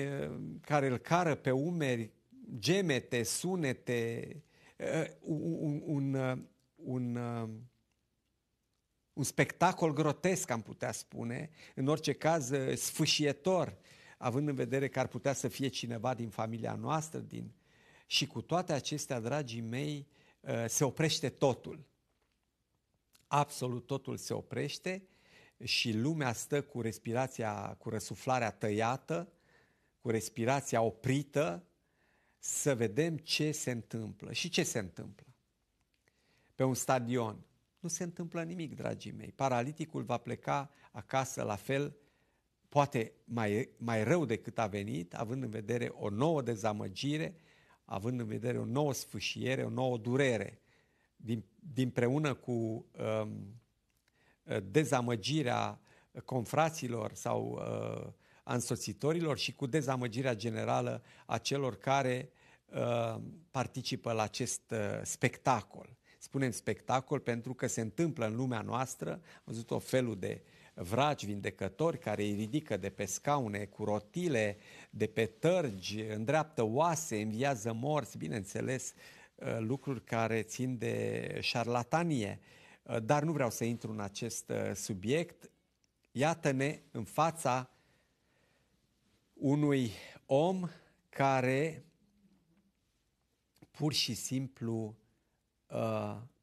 care îl cară pe umeri, gemete, sunete, un, un, un, un spectacol grotesc, am putea spune, în orice caz sfâșietor având în vedere că ar putea să fie cineva din familia noastră, din... și cu toate acestea, dragii mei, uh, se oprește totul. Absolut totul se oprește și lumea stă cu respirația, cu răsuflarea tăiată, cu respirația oprită, să vedem ce se întâmplă. Și ce se întâmplă? Pe un stadion nu se întâmplă nimic, dragii mei. Paraliticul va pleca acasă la fel poate mai, mai rău decât a venit, având în vedere o nouă dezamăgire, având în vedere o nouă sfâșiere, o nouă durere, din, din preună cu um, dezamăgirea confraților sau uh, însoțitorilor și cu dezamăgirea generală a celor care uh, participă la acest uh, spectacol. Spunem spectacol pentru că se întâmplă în lumea noastră, am văzut o felul de vraci, vindecători care îi ridică de pe scaune cu rotile, de pe tărgi, îndreaptă oase, înviază morți, bineînțeles, uh, lucruri care țin de șarlatanie. Uh, dar nu vreau să intru în acest uh, subiect. Iată-ne în fața unui om care pur și simplu,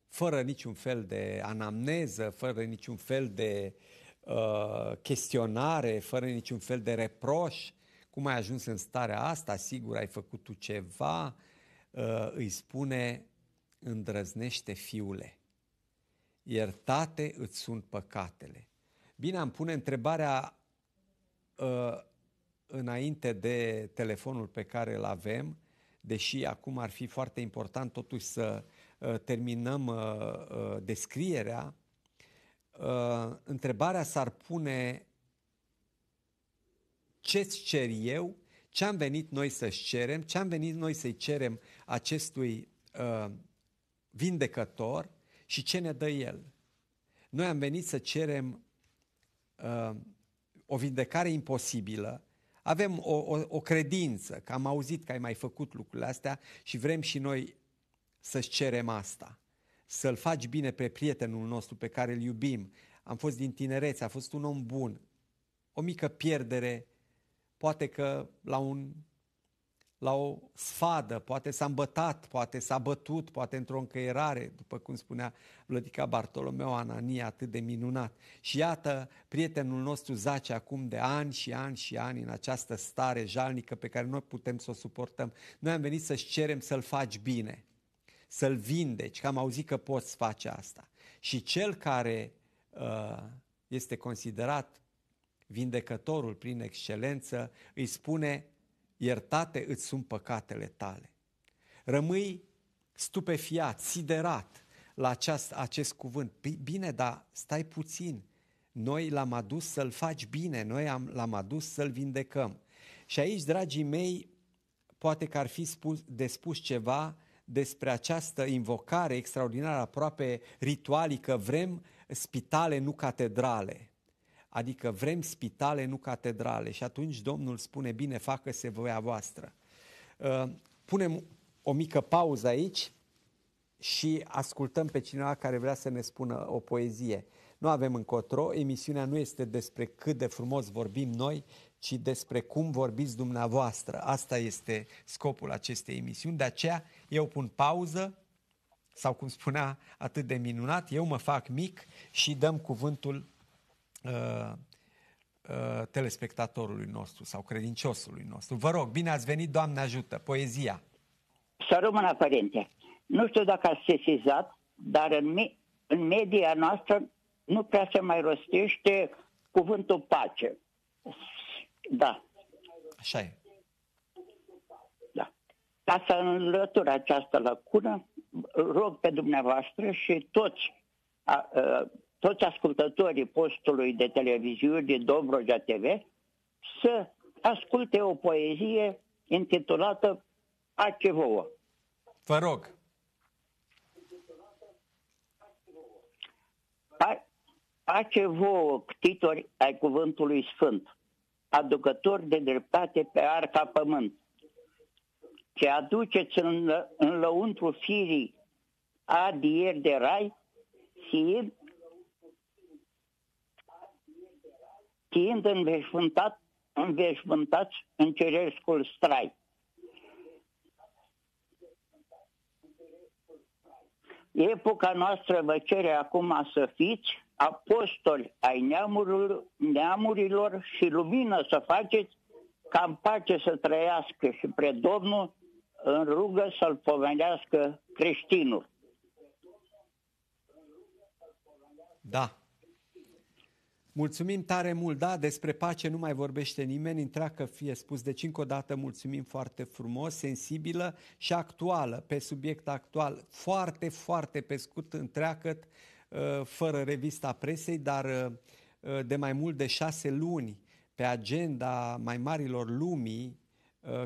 fără niciun fel de anamneză, fără niciun fel de uh, Uh, chestionare, fără niciun fel de reproș, cum ai ajuns în starea asta, sigur ai făcut tu ceva, uh, îi spune, îndrăznește fiule, iertate îți sunt păcatele. Bine, am pune întrebarea uh, înainte de telefonul pe care îl avem, deși acum ar fi foarte important totuși să uh, terminăm uh, uh, descrierea, uh, întrebarea s-ar pune ce-ți cer eu, ce am venit noi să-și cerem, ce am venit noi să-i cerem acestui uh, vindecător și ce ne dă el. Noi am venit să cerem uh, o vindecare imposibilă, avem o, o, o credință că am auzit că ai mai făcut lucrurile astea și vrem și noi să-și cerem asta să-l faci bine pe prietenul nostru pe care îl iubim. Am fost din tinerețe, a fost un om bun. O mică pierdere, poate că la, un, la o sfadă, poate s-a îmbătat, poate s-a bătut, poate într-o încăierare, după cum spunea Vlădica Bartolomeu Anania, atât de minunat. Și iată, prietenul nostru zace acum de ani și ani și ani în această stare jalnică pe care noi putem să o suportăm. Noi am venit să-și cerem să-l faci bine – să-l vindeci, că am auzit că poți face asta. Și cel care uh, este considerat vindecătorul prin excelență îi spune, iertate îți sunt păcatele tale. Rămâi stupefiat, siderat la aceast, acest cuvânt. Bine, dar stai puțin, noi l-am adus să-l faci bine, noi am, l-am adus să-l vindecăm. Și aici, dragii mei, poate că ar fi spus, de spus ceva despre această invocare extraordinară, aproape ritualică, vrem spitale, nu catedrale. Adică vrem spitale, nu catedrale. Și atunci Domnul spune, bine, facă-se voia voastră. Uh, punem o mică pauză aici și ascultăm pe cineva care vrea să ne spună o poezie. Nu avem încotro, emisiunea nu este despre cât de frumos vorbim noi, ci despre cum vorbiți dumneavoastră. Asta este scopul acestei emisiuni, de aceea eu pun pauză sau cum spunea atât de minunat, eu mă fac mic și dăm cuvântul uh, uh, telespectatorului nostru sau credinciosului nostru. Vă rog, bine ați venit, Doamne ajută, poezia. Să rămână, părinte. Nu știu dacă ați sesizat, dar în, me- în media noastră nu prea se mai rostește cuvântul pace. Da. Așa e. Da. Ca să înlătură această lacună, rog pe dumneavoastră și toți, a, a, toți ascultătorii postului de televiziune Dobrogea TV să asculte o poezie intitulată A ce vouă. Vă rog. A, a ce vouă, ctitori ai cuvântului sfânt, aducător de dreptate pe arca pământ. Ce aduceți în, în lăuntru firii adieri de rai, fiind, fiind înveșmântat, înveșmântați în cerescul strai. Epoca noastră vă cere acum să fiți apostoli ai neamurilor, neamurilor și lumină să faceți ca în pace să trăiască și pre Domnul în rugă să-l pomenească creștinul. Da. Mulțumim tare mult, da, despre pace nu mai vorbește nimeni, întreacă fie spus. Deci încă o dată mulțumim foarte frumos, sensibilă și actuală, pe subiect actual, foarte, foarte pe scurt, întreacăt Uh, fără revista presei, dar uh, uh, de mai mult de șase luni pe agenda mai marilor lumii,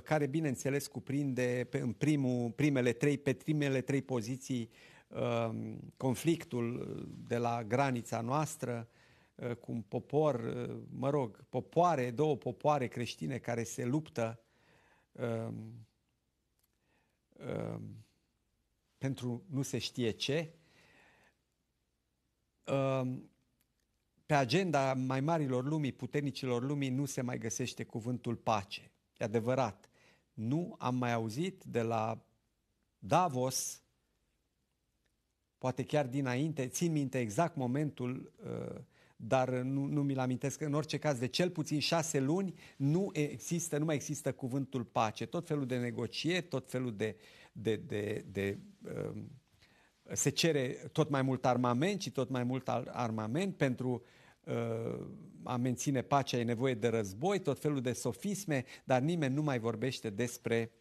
care bineînțeles cuprinde în primul, primele trei, pe primele trei poziții um, conflictul de la granița noastră cu un popor, mă rog, popoare, două popoare creștine care se luptă um, um, pentru nu se știe ce, Ehm, pe agenda mai marilor lumii, puternicilor lumii, nu se mai găsește cuvântul pace. E adevărat. Nu am mai auzit de la Davos, poate chiar dinainte, țin minte exact momentul, ehm, dar nu, nu mi-l amintesc, în orice caz, de cel puțin șase luni nu există, nu mai există cuvântul pace. Tot felul de negocieri, tot felul de, de, de, de, de ehm, se cere tot mai mult armament și tot mai mult armament pentru uh, a menține pacea, e nevoie de război, tot felul de sofisme, dar nimeni nu mai vorbește despre,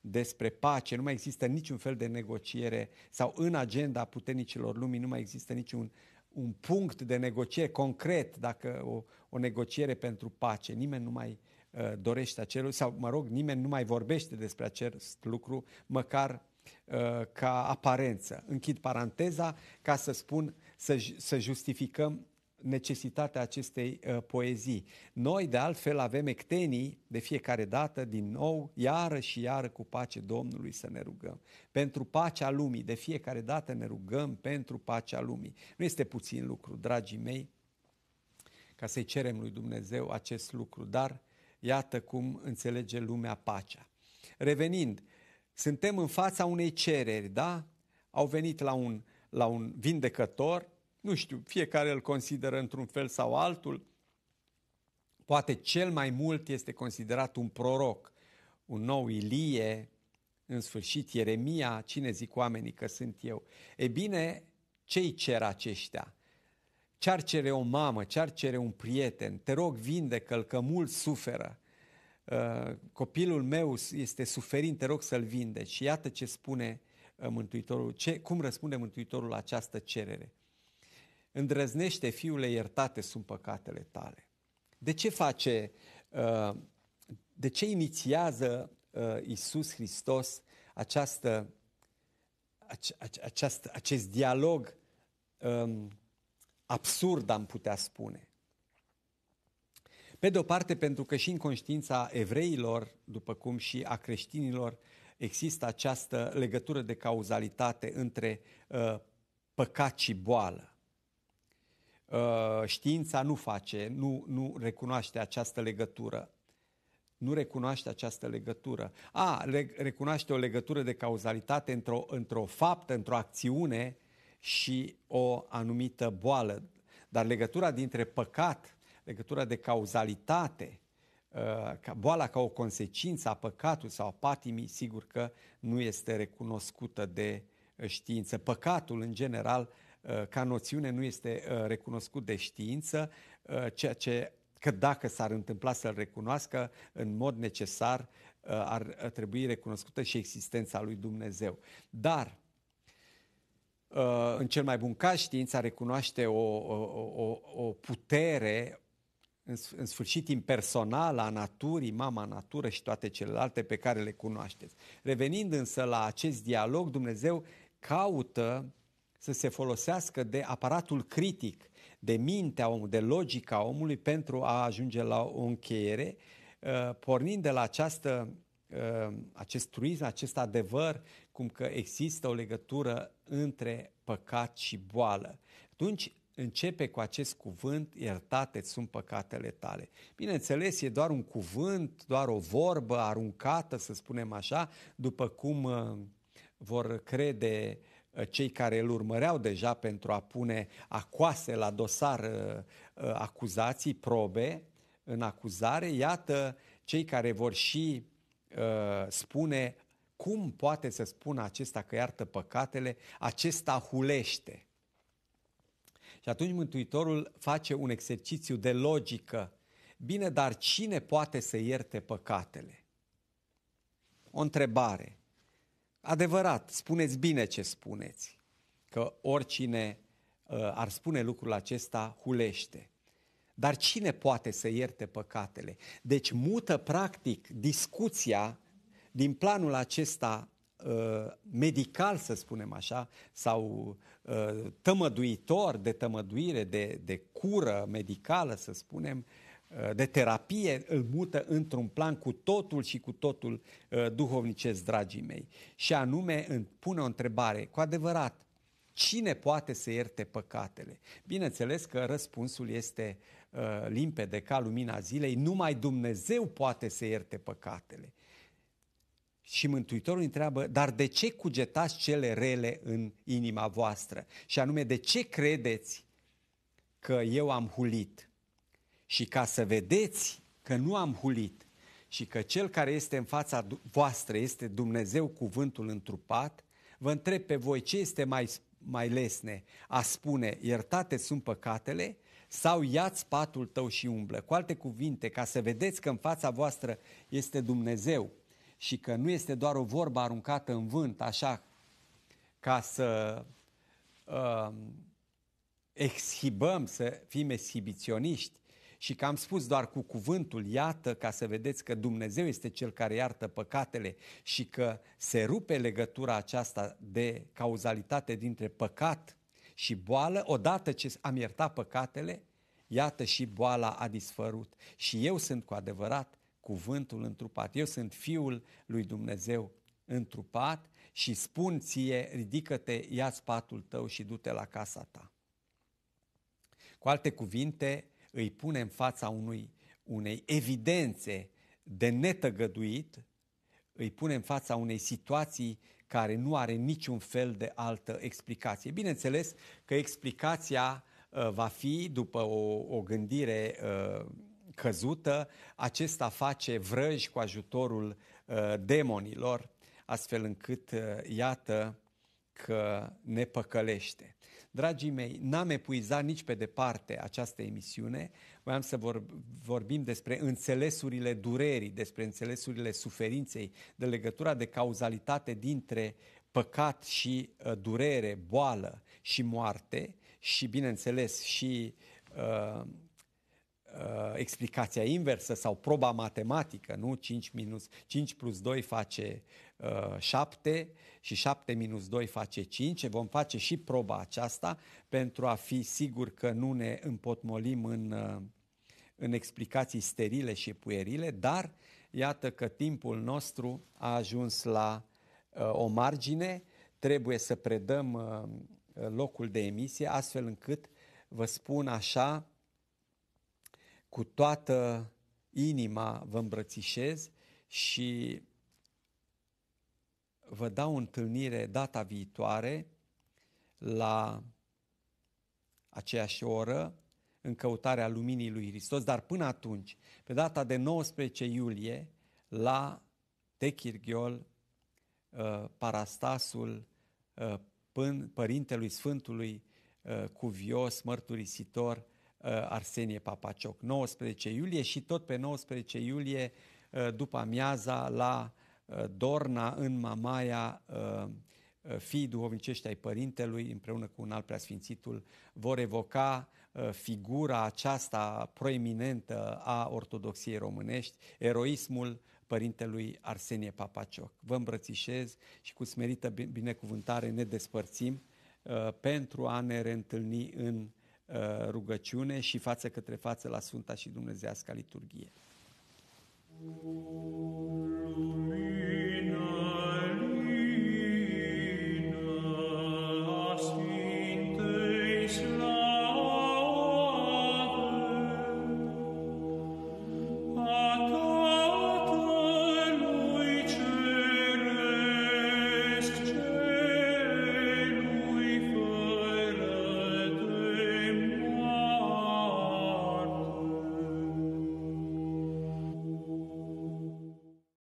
despre pace, nu mai există niciun fel de negociere sau în agenda puternicilor lumii nu mai există niciun un punct de negociere concret, dacă o, o negociere pentru pace, nimeni nu mai uh, dorește acel sau mă rog, nimeni nu mai vorbește despre acest lucru, măcar Uh, ca aparență. Închid paranteza ca să spun, să, să justificăm necesitatea acestei uh, poezii. Noi, de altfel, avem ectenii de fiecare dată, din nou, iară și iară cu pace Domnului să ne rugăm. Pentru pacea lumii, de fiecare dată ne rugăm pentru pacea lumii. Nu este puțin lucru, dragii mei, ca să-i cerem lui Dumnezeu acest lucru, dar iată cum înțelege lumea pacea. Revenind, uh, suntem în fața unei cereri, da? Au venit la un, la un vindecător, nu știu, fiecare îl consideră într-un fel sau altul. Poate cel mai mult este considerat un proroc, un nou Ilie, în sfârșit Ieremia, cine zic oamenii că sunt eu. E bine, ce-i cer aceștia? Ce-ar cere o mamă, ce-ar cere un prieten? Te rog, vindecă-l, că mult suferă. Uh, copilul meu este suferind, te rog să-l vindeci. Și iată ce spune uh, Mântuitorul, ce, cum răspunde Mântuitorul la această cerere. Îndrăznește, fiule, iertate sunt păcatele tale. De ce face, uh, de ce inițiază Isus Hristos această, această, acest dialog um, absurd, am putea spune, pe de o parte, pentru că și în conștiința evreilor, după cum și a creștinilor, există această legătură de cauzalitate între uh, păcat și boală. Uh, știința nu face, nu, nu recunoaște această legătură. Nu recunoaște această legătură. A, le, recunoaște o legătură de cauzalitate într-o, într-o faptă, într-o acțiune și o anumită boală. Dar legătura dintre păcat legătura de cauzalitate, uh, boala ca o consecință a păcatului sau a patimii, sigur că nu este recunoscută de uh, știință. Păcatul, în general, uh, ca noțiune nu este recunoscut de știință, ceea ce că dacă s-ar întâmpla să-l recunoască, în mod necesar ar trebui recunoscută și existența lui Dumnezeu. Dar, în cel mai bun caz, știința recunoaște o, o, o, o putere, în sfârșit impersonal a naturii, mama natură și toate celelalte pe care le cunoașteți. Revenind însă la acest dialog, Dumnezeu caută să se folosească de aparatul critic, de mintea omului, de logica omului pentru a ajunge la o încheiere, uh, pornind de la această, uh, acest truism, acest adevăr, cum că există o legătură între păcat și boală. Atunci, începe cu acest cuvânt, iertate sunt păcatele tale. Bineînțeles, e doar un cuvânt, doar o vorbă aruncată, să spunem așa, după cum uh, vor crede uh, cei care îl urmăreau deja pentru a pune acoase la dosar uh, acuzații, probe în acuzare, iată cei care vor și spune cum poate să spună acesta că iartă păcatele, acesta hulește. Și atunci Mântuitorul face un exercițiu de logică. Bine, dar cine poate să ierte păcatele? O întrebare. Adevărat, spuneți bine ce spuneți, că oricine uh, ar spune lucrul acesta hulește. Dar cine poate să ierte păcatele? Deci mută practic discuția din planul acesta Uh, medical, să spunem așa, sau uh, tămăduitor de tămăduire, de, de cură medicală, să spunem, uh, de terapie, îl mută într-un plan cu totul și cu totul duhovnicesc, dragii mei. Și anume, pune o întrebare, cu adevărat, Cine poate să ierte păcatele? Bineînțeles că răspunsul este limpede ca lumina zilei, numai Dumnezeu poate să ierte păcatele. Și Mântuitorul întreabă, dar de ce cugetați cele rele în inima voastră? Și anume, de ce credeți că eu am hulit? Și ca să vedeți că nu am hulit și că cel care este în fața voastră este Dumnezeu cuvântul întrupat, vă întreb pe voi ce este mai, mai lesne, a spune iertate sunt păcatele sau iați patul tău și umblă. Cu alte cuvinte, ca să vedeți că în fața voastră este Dumnezeu și că nu este doar o vorbă aruncată în vânt, așa, ca să uh, exhibăm, să fim exhibiționiști, și că am spus doar cu cuvântul, iată, ca să vedeți că Dumnezeu este cel care iartă păcatele și că se rupe legătura aceasta de cauzalitate dintre păcat și boală, odată ce am iertat păcatele, iată și boala a dispărut. Și eu sunt cu adevărat cuvântul întrupat. Eu sunt fiul lui Dumnezeu întrupat și spun ție, ridică-te, ia spatul tău și du-te la casa ta. Cu alte cuvinte, îi pune în fața unui, unei evidențe de netăgăduit, îi pune în fața unei situații care nu are niciun fel de altă explicație. Bineînțeles că explicația uh, va fi, după o, o gândire uh, căzută, acesta face vrăji cu ajutorul uh, demonilor, astfel încât, uh, iată, că ne păcălește. Dragii mei, n-am epuizat nici pe departe această emisiune. Voiam să vor, vorbim despre înțelesurile durerii, despre înțelesurile suferinței, de legătura de cauzalitate dintre păcat și uh, durere, boală și moarte și, bineînțeles, și uh, uh, explicația inversă sau proba matematică, nu? 5, minus, 5 plus 2 face uh, 7 și 7 minus 2 face 5. Vom face și proba aceasta pentru a fi sigur că nu ne împotmolim în, uh, în explicații sterile și puerile, dar iată că timpul nostru a ajuns la uh, o margine, trebuie să predăm uh, locul de emisie, astfel încât, vă spun așa, cu toată inima vă îmbrățișez și vă dau întâlnire data viitoare la aceeași oră în căutarea luminii lui Hristos, dar până atunci, pe data de 19 iulie, la Techirghiol, uh, parastasul uh, Părintelui Sfântului uh, Cuvios, mărturisitor, Uh, Arsenie Papacioc, 19 iulie și tot pe 19 iulie uh, după amiaza la uh, Dorna în Mamaia fii duhovnicești ai părintelui împreună cu un alt preasfințitul vor evoca figura aceasta proeminentă a ortodoxiei românești, eroismul părintelui Arsenie Papacioc. Vă îmbrățișez și cu smerită binecuvântare ne despărțim pentru a ne reîntâlni în Uh, rugăciune și față către față la Sfânta și Dumnezeasca Liturghie. Thank you.